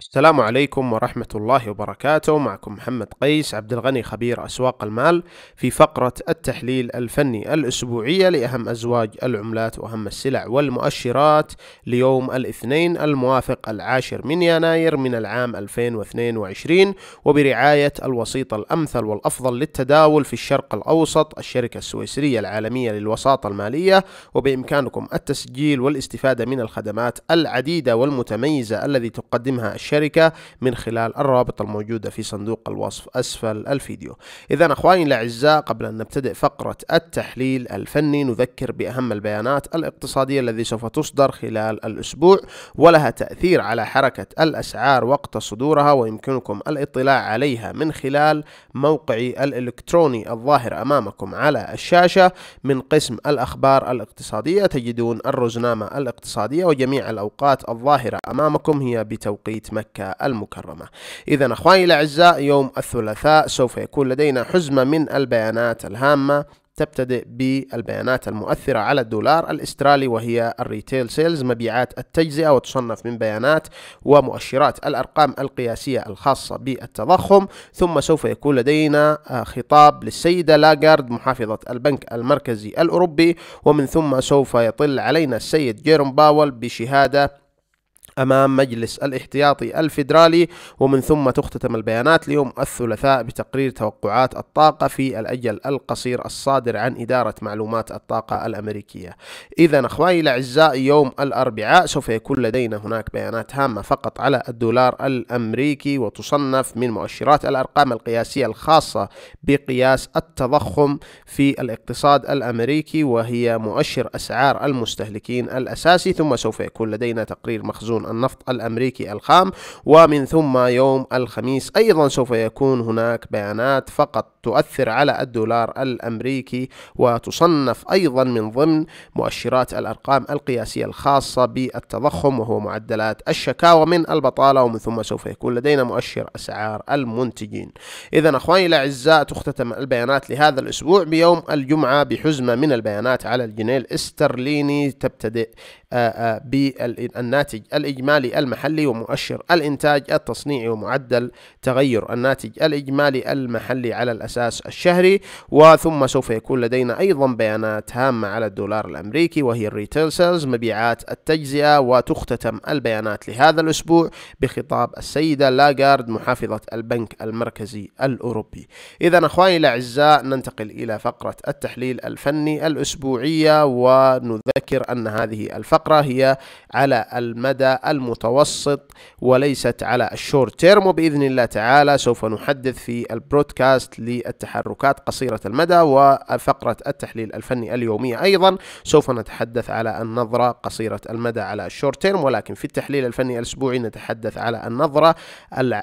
السلام عليكم ورحمة الله وبركاته معكم محمد قيس عبد الغني خبير أسواق المال في فقرة التحليل الفني الأسبوعية لأهم أزواج العملات وأهم السلع والمؤشرات ليوم الاثنين الموافق العاشر من يناير من العام 2022 وبرعاية الوسيط الأمثل والأفضل للتداول في الشرق الأوسط الشركة السويسرية العالمية للوساطة المالية وبإمكانكم التسجيل والاستفادة من الخدمات العديدة والمتميزة التي تقدمها الشركة الشركة من خلال الروابط الموجودة في صندوق الوصف أسفل الفيديو إذا أخواني الأعزاء قبل أن نبتدئ فقرة التحليل الفني نذكر بأهم البيانات الاقتصادية الذي سوف تصدر خلال الأسبوع ولها تأثير على حركة الأسعار وقت صدورها ويمكنكم الاطلاع عليها من خلال موقعي الإلكتروني الظاهر أمامكم على الشاشة من قسم الأخبار الاقتصادية تجدون الرزنامة الاقتصادية وجميع الأوقات الظاهرة أمامكم هي بتوقيت مكة المكرمة إذا أخواني الأعزاء يوم الثلاثاء سوف يكون لدينا حزمة من البيانات الهامة تبتدئ بالبيانات المؤثرة على الدولار الاسترالي وهي الريتيل سيلز مبيعات التجزئة وتصنف من بيانات ومؤشرات الأرقام القياسية الخاصة بالتضخم ثم سوف يكون لدينا آه، خطاب للسيدة لاغارد محافظة البنك المركزي الأوروبي ومن ثم سوف يطل علينا السيد جيروم باول بشهادة أمام مجلس الاحتياطي الفيدرالي ومن ثم تختتم البيانات ليوم الثلاثاء بتقرير توقعات الطاقة في الأجل القصير الصادر عن إدارة معلومات الطاقة الأمريكية إذا أخواني الأعزاء يوم الأربعاء سوف يكون لدينا هناك بيانات هامة فقط على الدولار الأمريكي وتصنف من مؤشرات الأرقام القياسية الخاصة بقياس التضخم في الاقتصاد الأمريكي وهي مؤشر أسعار المستهلكين الأساسي ثم سوف يكون لدينا تقرير مخزون النفط الأمريكي الخام ومن ثم يوم الخميس أيضا سوف يكون هناك بيانات فقط تؤثر على الدولار الأمريكي وتصنف أيضا من ضمن مؤشرات الأرقام القياسية الخاصة بالتضخم وهو معدلات الشكاوى من البطالة ومن ثم سوف يكون لدينا مؤشر أسعار المنتجين إذا أخواني الأعزاء تختتم البيانات لهذا الأسبوع بيوم الجمعة بحزمة من البيانات على الجنيه الاسترليني تبتدئ بالناتج الإيجابي الإجمالي المحلي ومؤشر الإنتاج التصنيعي ومعدل تغير الناتج الإجمالي المحلي على الأساس الشهري وثم سوف يكون لدينا أيضا بيانات هامة على الدولار الأمريكي وهي الريتيل سيلز مبيعات التجزئة وتختتم البيانات لهذا الأسبوع بخطاب السيدة لاغارد محافظة البنك المركزي الأوروبي إذا أخواني الأعزاء ننتقل إلى فقرة التحليل الفني الأسبوعية ونذكر أن هذه الفقرة هي على المدى المتوسط وليست على الشورت تيرم وبإذن الله تعالى سوف نحدث في البرودكاست للتحركات قصيرة المدى وفقرة التحليل الفني اليومية أيضا سوف نتحدث على النظرة قصيرة المدى على الشورت تيرم ولكن في التحليل الفني الأسبوعي نتحدث على النظرة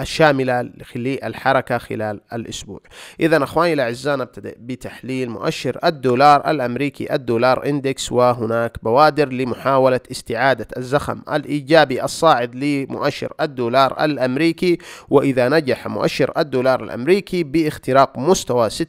الشاملة للحركة خلال الأسبوع إذا أخواني الأعزاء نبتدئ بتحليل مؤشر الدولار الأمريكي الدولار إندكس وهناك بوادر لمحاولة استعادة الزخم الإيجابي الإيجابي الصاعد لمؤشر الدولار الأمريكي وإذا نجح مؤشر الدولار الأمريكي باختراق مستوى 96.100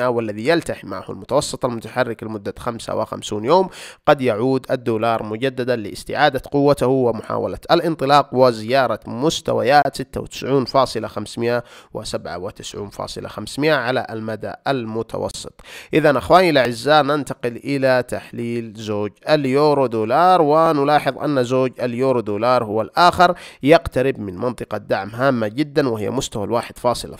والذي يلتحم معه المتوسط المتحرك لمدة 55 يوم قد يعود الدولار مجددا لاستعادة قوته ومحاولة الانطلاق وزيارة مستويات 96.500 و97.500 على المدى المتوسط إذا أخواني الأعزاء ننتقل إلى تحليل زوج اليورو دولار ونلاحظ أن زوج زوج اليورو دولار هو الآخر يقترب من منطقة دعم هامة جدا وهي مستوى الواحد فاصلة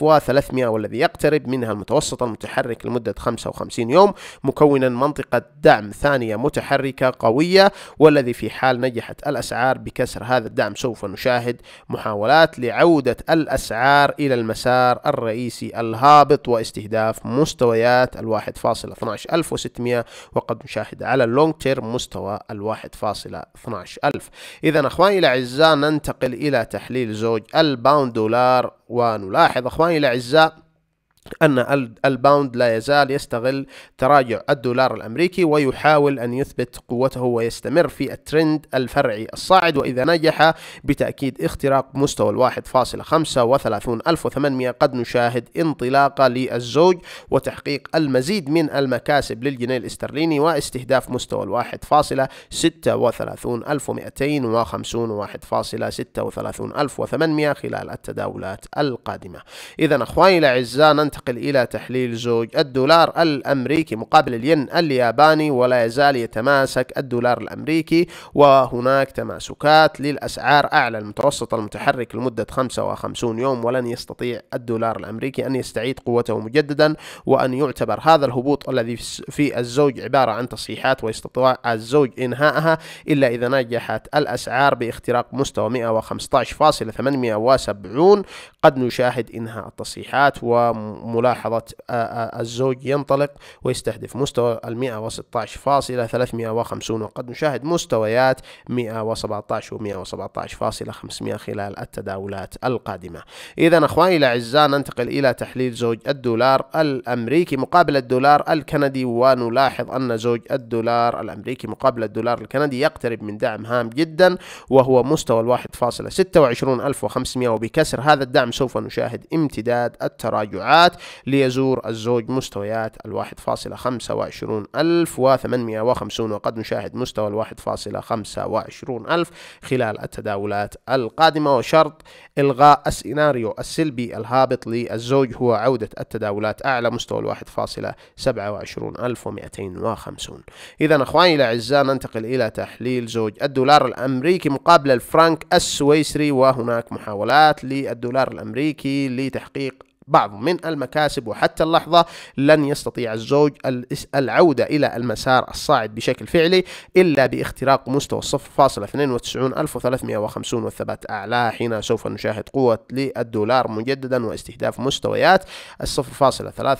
وثلاثمائة والذي يقترب منها المتوسط المتحرك لمدة 55 يوم مكونا منطقة دعم ثانية متحركة قوية والذي في حال نجحت الأسعار بكسر هذا الدعم سوف نشاهد محاولات لعودة الأسعار إلى المسار الرئيسي الهابط واستهداف مستويات الواحد فاصلة 12600 وقد نشاهد على اللونج تيرم مستوى الواحد فاصلة 12000 إذا أخواني الأعزاء ننتقل إلى تحليل زوج الباوند دولار ونلاحظ أخواني الأعزاء أن الباوند لا يزال يستغل تراجع الدولار الأمريكي ويحاول أن يثبت قوته ويستمر في الترند الفرعي الصاعد وإذا نجح بتأكيد اختراق مستوى الواحد فاصل خمسة وثلاثون ألف وثمانمية قد نشاهد انطلاقة للزوج وتحقيق المزيد من المكاسب للجنيه الاسترليني واستهداف مستوى الواحد فاصلة ستة وثلاثون ألف ومئتين وخمسون واحد فاصلة ستة وثلاثون ألف وثمانمية خلال التداولات القادمة إذا أخواني الأعزاء ننتهي ننتقل إلى تحليل زوج الدولار الأمريكي مقابل الين الياباني ولا يزال يتماسك الدولار الأمريكي وهناك تماسكات للأسعار أعلى المتوسط المتحرك لمدة 55 يوم ولن يستطيع الدولار الأمريكي أن يستعيد قوته مجددا وأن يعتبر هذا الهبوط الذي في الزوج عبارة عن تصحيحات ويستطيع الزوج إنهائها إلا إذا نجحت الأسعار باختراق مستوى 115.870 قد نشاهد إنهاء التصحيحات و ملاحظة الزوج ينطلق ويستهدف مستوى ال 116.350 وقد نشاهد مستويات 117 و 117.500 خلال التداولات القادمة إذا أخواني الأعزاء ننتقل إلى تحليل زوج الدولار الأمريكي مقابل الدولار الكندي ونلاحظ أن زوج الدولار الأمريكي مقابل الدولار الكندي يقترب من دعم هام جدا وهو مستوى ال 1.26500 وبكسر هذا الدعم سوف نشاهد امتداد التراجعات المستويات ليزور الزوج مستويات ال 1.25850 وقد نشاهد مستوى ال 1.25000 خلال التداولات القادمة وشرط إلغاء السيناريو السلبي الهابط للزوج هو عودة التداولات أعلى مستوى ال 1.27250 إذا أخواني الأعزاء ننتقل إلى تحليل زوج الدولار الأمريكي مقابل الفرنك السويسري وهناك محاولات للدولار الأمريكي لتحقيق بعض من المكاسب وحتى اللحظة لن يستطيع الزوج العودة إلى المسار الصاعد بشكل فعلي إلا باختراق مستوى 0.92350 والثبات أعلى حين سوف نشاهد قوة للدولار مجددا واستهداف مستويات 0.93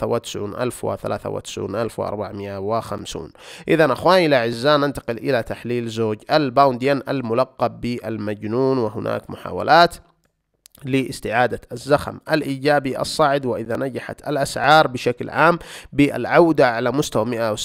و 93450 إذا أخواني الأعزاء ننتقل إلى تحليل زوج الباونديان الملقب بالمجنون وهناك محاولات لاستعادة الزخم الإيجابي الصاعد وإذا نجحت الأسعار بشكل عام بالعودة على مستوى 157.200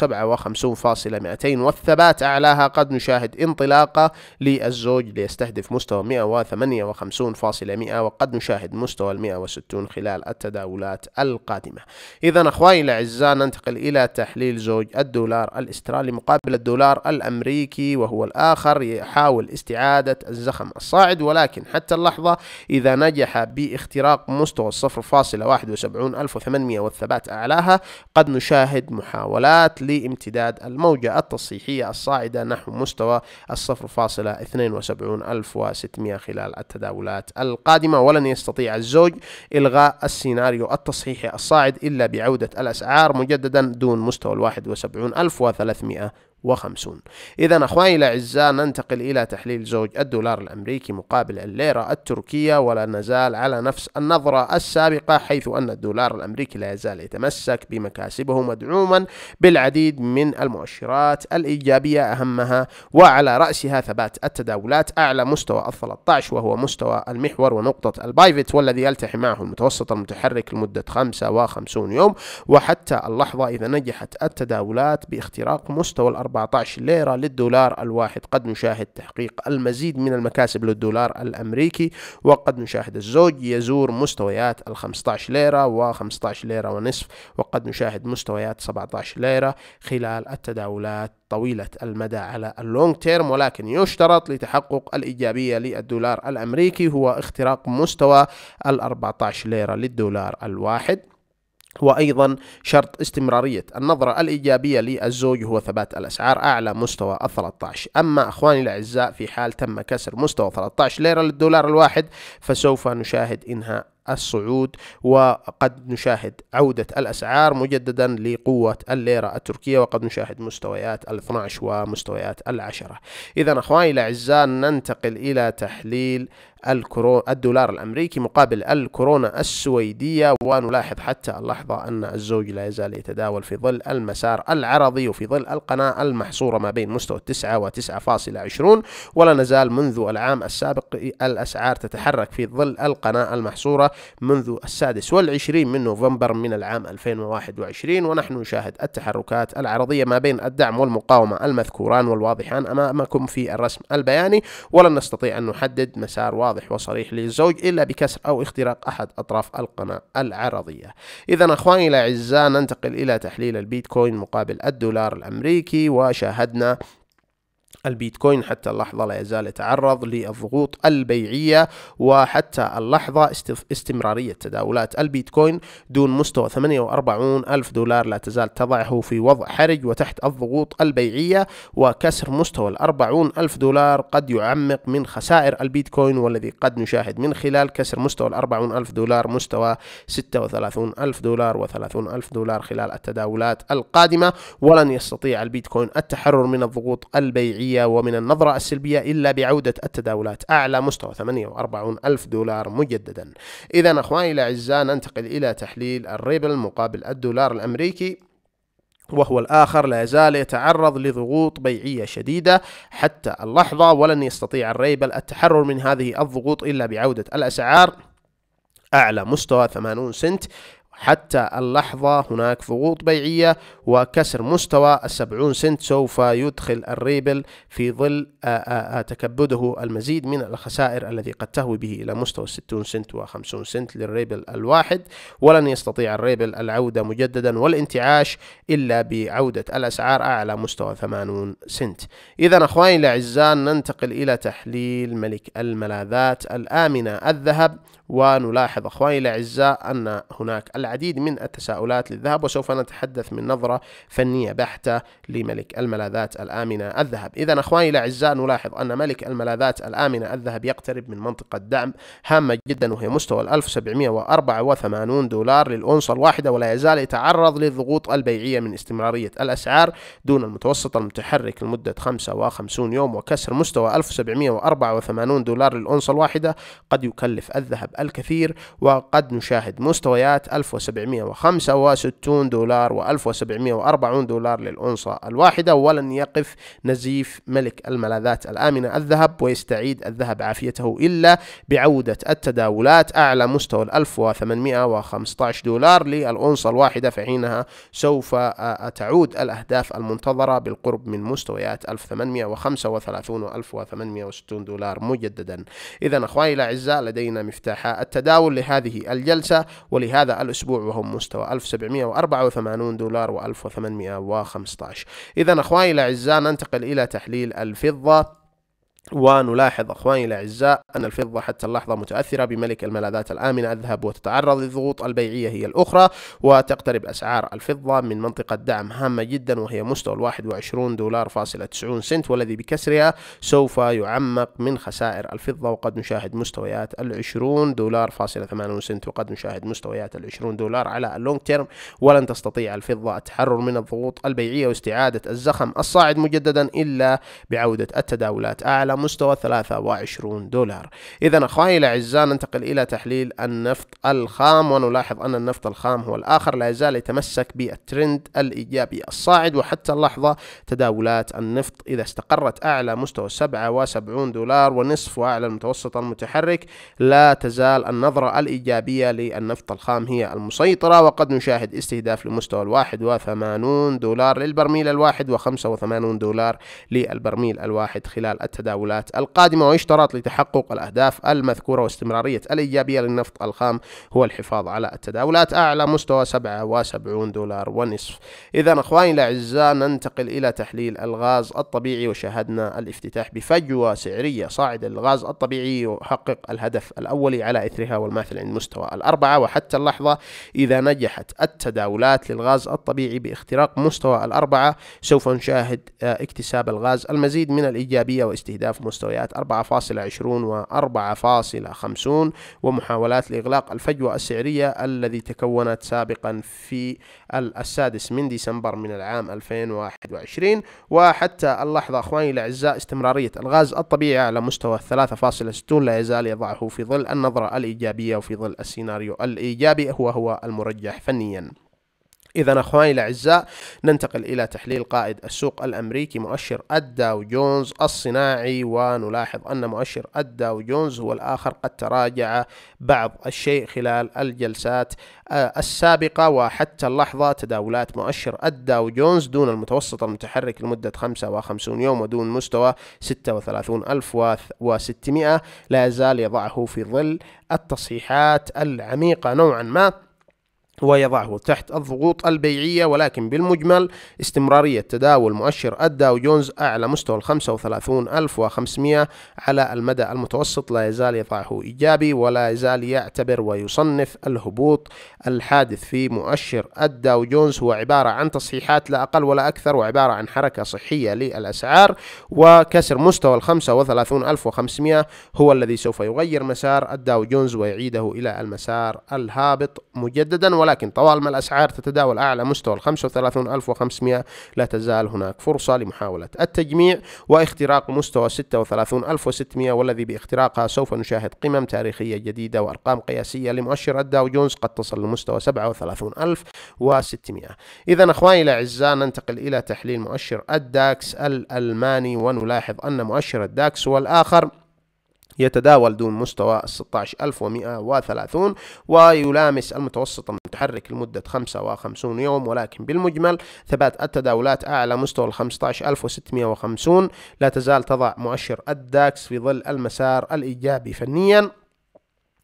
والثبات أعلاها قد نشاهد انطلاقة للزوج ليستهدف مستوى 158.100 وقد نشاهد مستوى 160 خلال التداولات القادمة إذا أخواني الأعزاء ننتقل إلى تحليل زوج الدولار الأسترالي مقابل الدولار الأمريكي وهو الآخر يحاول استعادة الزخم الصاعد ولكن حتى اللحظة إذا نجح باختراق مستوى الصفر فاصلة واحد وسبعون ألف وثمانمية والثبات أعلاها قد نشاهد محاولات لامتداد الموجة التصحيحية الصاعدة نحو مستوى الصفر فاصلة اثنين وسبعون ألف وستمية خلال التداولات القادمة ولن يستطيع الزوج إلغاء السيناريو التصحيحي الصاعد إلا بعودة الأسعار مجددا دون مستوى الواحد وسبعون ألف وثلاثمائة وخمسون إذا أخواني الأعزاء ننتقل إلى تحليل زوج الدولار الأمريكي مقابل الليرة التركية ولا نزال على نفس النظرة السابقة حيث أن الدولار الأمريكي لا يزال يتمسك بمكاسبه مدعوما بالعديد من المؤشرات الإيجابية أهمها وعلى رأسها ثبات التداولات أعلى مستوى ال 13 وهو مستوى المحور ونقطة البايفيت والذي يلتحي معه المتوسط المتحرك لمدة 55 يوم وحتى اللحظة إذا نجحت التداولات باختراق مستوى ال 14 ليرة للدولار الواحد قد نشاهد تحقيق المزيد من المكاسب للدولار الأمريكي وقد نشاهد الزوج يزور مستويات ال 15 ليرة و15 ليرة ونصف وقد نشاهد مستويات 17 ليرة خلال التداولات طويلة المدى على اللونج تيرم ولكن يشترط لتحقق الإيجابية للدولار الأمريكي هو اختراق مستوى ال 14 ليرة للدولار الواحد وأيضا شرط استمرارية النظرة الإيجابية للزوج هو ثبات الأسعار أعلى مستوى ال 13 أما أخواني الأعزاء في حال تم كسر مستوى 13 ليرة للدولار الواحد فسوف نشاهد إنهاء الصعود وقد نشاهد عودة الأسعار مجددا لقوة الليرة التركية وقد نشاهد مستويات ال 12 ومستويات العشرة إذا أخواني الأعزاء ننتقل إلى تحليل الكرو... الدولار الأمريكي مقابل الكورونا السويدية ونلاحظ حتى اللحظة أن الزوج لا يزال يتداول في ظل المسار العرضي وفي ظل القناة المحصورة ما بين مستوى التسعة وتسعة فاصلة عشرون ولا نزال منذ العام السابق الأسعار تتحرك في ظل القناة المحصورة منذ السادس والعشرين من نوفمبر من العام 2021 ونحن نشاهد التحركات العرضية ما بين الدعم والمقاومة المذكوران والواضحان أمامكم في الرسم البياني ولن نستطيع أن نحدد مسار واضح واضح وصريح للزوج إلا بكسر أو اختراق أحد أطراف القناة العرضية إذا أخواني الأعزاء ننتقل إلى تحليل البيتكوين مقابل الدولار الأمريكي وشاهدنا البيتكوين حتى اللحظة لا يزال يتعرض للضغوط البيعية وحتى اللحظة استمرارية تداولات البيتكوين دون مستوى 48 ألف دولار لا تزال تضعه في وضع حرج وتحت الضغوط البيعية وكسر مستوى ال 40 ألف دولار قد يعمق من خسائر البيتكوين والذي قد نشاهد من خلال كسر مستوى ال 40 ألف دولار مستوى 36 ألف دولار و30 ألف دولار خلال التداولات القادمة ولن يستطيع البيتكوين التحرر من الضغوط البيعية السلبية ومن النظرة السلبية إلا بعودة التداولات أعلى مستوى 48 ألف دولار مجددا إذا أخواني الأعزاء ننتقل إلى تحليل الريبل مقابل الدولار الأمريكي وهو الآخر لا يزال يتعرض لضغوط بيعية شديدة حتى اللحظة ولن يستطيع الريبل التحرر من هذه الضغوط إلا بعودة الأسعار أعلى مستوى 80 سنت حتى اللحظة هناك ضغوط بيعية وكسر مستوى السبعون سنت سوف يدخل الريبل في ظل آه، آه، آه، تكبده المزيد من الخسائر الذي قد تهوي به إلى مستوى 60 سنت و50 سنت للريبل الواحد ولن يستطيع الريبل العودة مجددا والانتعاش إلا بعودة الأسعار أعلى مستوى 80 سنت إذا أخواني الأعزاء ننتقل إلى تحليل ملك الملاذات الآمنة الذهب ونلاحظ أخواني الأعزاء أن هناك العديد من التساؤلات للذهب وسوف نتحدث من نظرة فنية بحتة لملك الملاذات الآمنة الذهب إذا أخواني الأعزاء نلاحظ أن ملك الملاذات الآمنة الذهب يقترب من منطقة دعم هامة جدا وهي مستوى 1784 دولار للأونصة الواحدة ولا يزال يتعرض للضغوط البيعية من استمرارية الأسعار دون المتوسط المتحرك لمدة 55 يوم وكسر مستوى 1784 دولار للأونصة الواحدة قد يكلف الذهب الكثير وقد نشاهد مستويات 1765 دولار و1740 دولار للأنصة الواحدة ولن يقف نزيف ملك الملاذات الآمنة الذهب ويستعيد الذهب عافيته إلا بعودة التداولات أعلى مستوى 1815 دولار للأنصة الواحدة فحينها سوف تعود الأهداف المنتظرة بالقرب من مستويات 1835 و 1860 دولار مجددا إذا أخواني الأعزاء لدينا مفتاح الصحة التداول لهذه الجلسة ولهذا الأسبوع وهم مستوى 1784 دولار و1815 إذا أخواني الأعزاء ننتقل إلى تحليل الفضة ونلاحظ أخواني الأعزاء أن الفضة حتى اللحظة متأثرة بملك الملاذات الآمنة الذهب وتتعرض للضغوط البيعية هي الأخرى وتقترب أسعار الفضة من منطقة دعم هامة جدا وهي مستوى 21 دولار فاصلة 90 سنت والذي بكسرها سوف يعمق من خسائر الفضة وقد نشاهد مستويات ال 20 دولار فاصلة 80 سنت وقد نشاهد مستويات ال 20 دولار على اللونج تيرم ولن تستطيع الفضة التحرر من الضغوط البيعية واستعادة الزخم الصاعد مجددا إلا بعودة التداولات أعلى مستوى 23 دولار إذا أخواني الأعزاء ننتقل إلى تحليل النفط الخام ونلاحظ أن النفط الخام هو الآخر لا يزال يتمسك بالترند الإيجابي الصاعد وحتى اللحظة تداولات النفط إذا استقرت أعلى مستوى 77 دولار ونصف وأعلى المتوسط المتحرك لا تزال النظرة الإيجابية للنفط الخام هي المسيطرة وقد نشاهد استهداف لمستوى 81 دولار للبرميل الواحد و85 دولار للبرميل الواحد خلال التداول الجولات القادمة ويشترط لتحقق الأهداف المذكورة واستمرارية الإيجابية للنفط الخام هو الحفاظ على التداولات أعلى مستوى 77 دولار ونصف إذا أخواني الأعزاء ننتقل إلى تحليل الغاز الطبيعي وشاهدنا الافتتاح بفجوة سعرية صاعدة للغاز الطبيعي يحقق الهدف الأولي على إثرها والماثل عند مستوى الأربعة وحتى اللحظة إذا نجحت التداولات للغاز الطبيعي باختراق مستوى الأربعة سوف نشاهد اكتساب الغاز المزيد من الإيجابية واستهداف في مستويات 4.20 و 4.50 ومحاولات لإغلاق الفجوة السعرية الذي تكونت سابقا في السادس من ديسمبر من العام 2021 وحتى اللحظة أخواني الأعزاء استمرارية الغاز الطبيعي على مستوى 3.60 لا يزال يضعه في ظل النظرة الإيجابية وفي ظل السيناريو الإيجابي هو هو المرجح فنيا إذا أخواني الأعزاء ننتقل إلى تحليل قائد السوق الأمريكي مؤشر الداو جونز الصناعي ونلاحظ أن مؤشر الداو جونز هو الآخر قد تراجع بعض الشيء خلال الجلسات آه، السابقة وحتى اللحظة تداولات مؤشر الداو جونز دون المتوسط المتحرك لمدة 55 يوم ودون مستوى 36600 لا يزال يضعه في ظل التصحيحات العميقة نوعا ما ويضعه تحت الضغوط البيعية ولكن بالمجمل استمرارية تداول مؤشر الداو جونز أعلى مستوى ال 35500 على المدى المتوسط لا يزال يضعه إيجابي ولا يزال يعتبر ويصنف الهبوط الحادث في مؤشر الداو جونز هو عبارة عن تصحيحات لا أقل ولا أكثر وعبارة عن حركة صحية للأسعار وكسر مستوى ال 35500 هو الذي سوف يغير مسار الداو جونز ويعيده إلى المسار الهابط مجددا ولكن ما الأسعار تتداول أعلى مستوى 35500 لا تزال هناك فرصة لمحاولة التجميع واختراق مستوى 36600 والذي باختراقها سوف نشاهد قمم تاريخية جديدة وأرقام قياسية لمؤشر الداو جونز قد تصل لمستوى 37600 إذا أخواني الأعزاء ننتقل إلى تحليل مؤشر الداكس الألماني ونلاحظ أن مؤشر الداكس هو الآخر يتداول دون مستوى ال 16130 ويلامس المتوسط المتحرك لمدة 55 يوم ولكن بالمجمل ثبات التداولات أعلى مستوى ال 15650 لا تزال تضع مؤشر الداكس في ظل المسار الإيجابي فنياً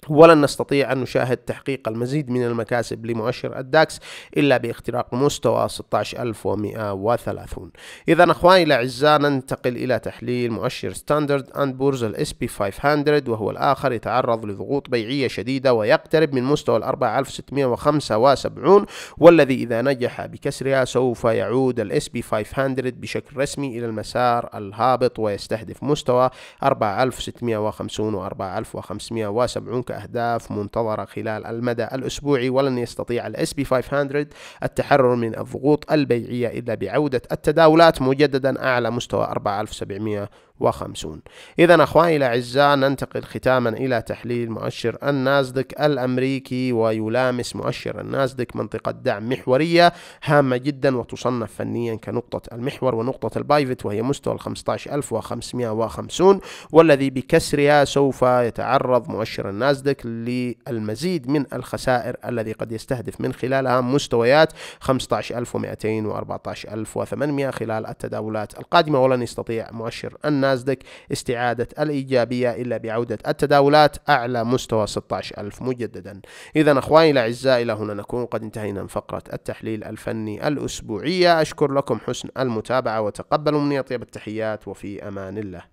ولن نستطيع أن نشاهد تحقيق المزيد من المكاسب لمؤشر الداكس إلا باختراق مستوى 16130 إذا أخواني الأعزاء ننتقل إلى تحليل مؤشر ستاندرد أند بورز الاس بي 500 وهو الآخر يتعرض لضغوط بيعية شديدة ويقترب من مستوى الـ 4675 والذي إذا نجح بكسرها سوف يعود الاس بي 500 بشكل رسمي إلى المسار الهابط ويستهدف مستوى 4650 و 4570 كأهداف منتظرة خلال المدى الأسبوعي ولن يستطيع الـ sp 500 التحرر من الضغوط البيعية إلا بعودة التداولات مجددا أعلى مستوى 4700 وخمسون إذا أخواني الأعزاء ننتقل ختاما إلى تحليل مؤشر النازدك الأمريكي ويلامس مؤشر النازدك منطقة دعم محورية هامة جدا وتصنف فنيا كنقطة المحور ونقطة البايفت وهي مستوى ال 15550 والذي بكسرها سوف يتعرض مؤشر النازدك للمزيد من الخسائر الذي قد يستهدف من خلالها مستويات 15200 و 14800 خلال التداولات القادمة ولن يستطيع مؤشر النازدك نازدك استعادة الإيجابية إلا بعودة التداولات أعلى مستوى 16000 مجددا إذا أخواني الأعزاء إلى هنا نكون قد انتهينا من فقرة التحليل الفني الأسبوعية أشكر لكم حسن المتابعة وتقبلوا مني أطيب التحيات وفي أمان الله